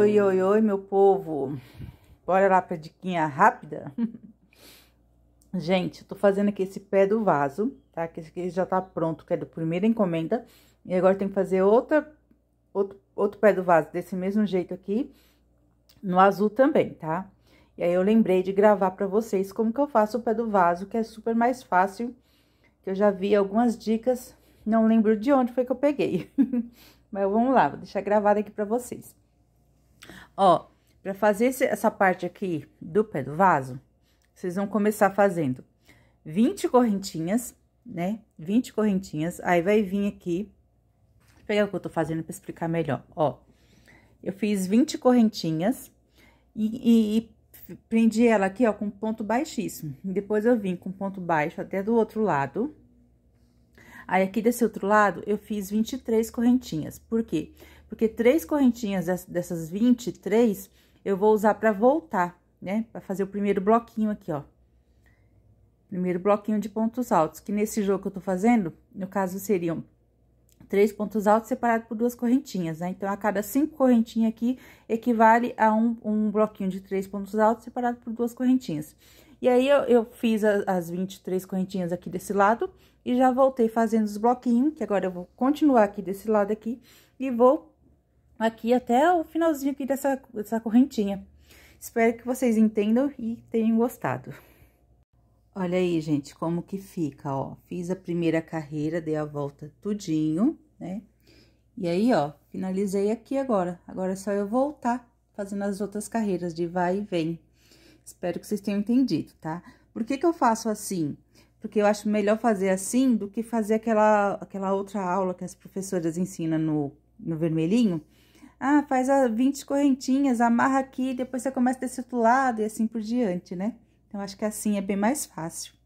Oi, oi, oi, meu povo. Bora lá pra diquinha rápida? Gente, tô fazendo aqui esse pé do vaso, tá? Que esse aqui já tá pronto, que é da primeira encomenda. E agora tem que fazer outra, outro, outro pé do vaso desse mesmo jeito aqui, no azul também, tá? E aí eu lembrei de gravar pra vocês como que eu faço o pé do vaso, que é super mais fácil. Que eu já vi algumas dicas, não lembro de onde foi que eu peguei. Mas vamos lá, vou deixar gravado aqui pra vocês. Ó, para fazer essa parte aqui do pé do vaso, vocês vão começar fazendo 20 correntinhas, né? 20 correntinhas, aí vai vir aqui, vou pegar o que eu tô fazendo para explicar melhor, ó. Eu fiz 20 correntinhas e, e, e prendi ela aqui, ó, com ponto baixíssimo. Depois eu vim com ponto baixo até do outro lado. Aí, aqui desse outro lado, eu fiz 23 correntinhas. Por quê? Porque porque três correntinhas dessas 23 eu vou usar para voltar, né? Para fazer o primeiro bloquinho aqui, ó. Primeiro bloquinho de pontos altos, que nesse jogo que eu tô fazendo, no caso, seriam três pontos altos separados por duas correntinhas, né? Então, a cada cinco correntinhas aqui, equivale a um, um bloquinho de três pontos altos separado por duas correntinhas. E aí, eu, eu fiz a, as 23 correntinhas aqui desse lado, e já voltei fazendo os bloquinhos, que agora eu vou continuar aqui desse lado aqui, e vou aqui até o finalzinho aqui dessa, dessa correntinha. Espero que vocês entendam e tenham gostado. Olha aí, gente, como que fica, ó. Fiz a primeira carreira, dei a volta tudinho, né? E aí, ó, finalizei aqui agora. Agora é só eu voltar fazendo as outras carreiras de vai e vem. Espero que vocês tenham entendido, tá? Por que que eu faço assim? Porque eu acho melhor fazer assim do que fazer aquela, aquela outra aula que as professoras ensinam no, no vermelhinho, ah, faz 20 correntinhas, amarra aqui, depois você começa desse outro lado e assim por diante, né? Então, acho que assim é bem mais fácil.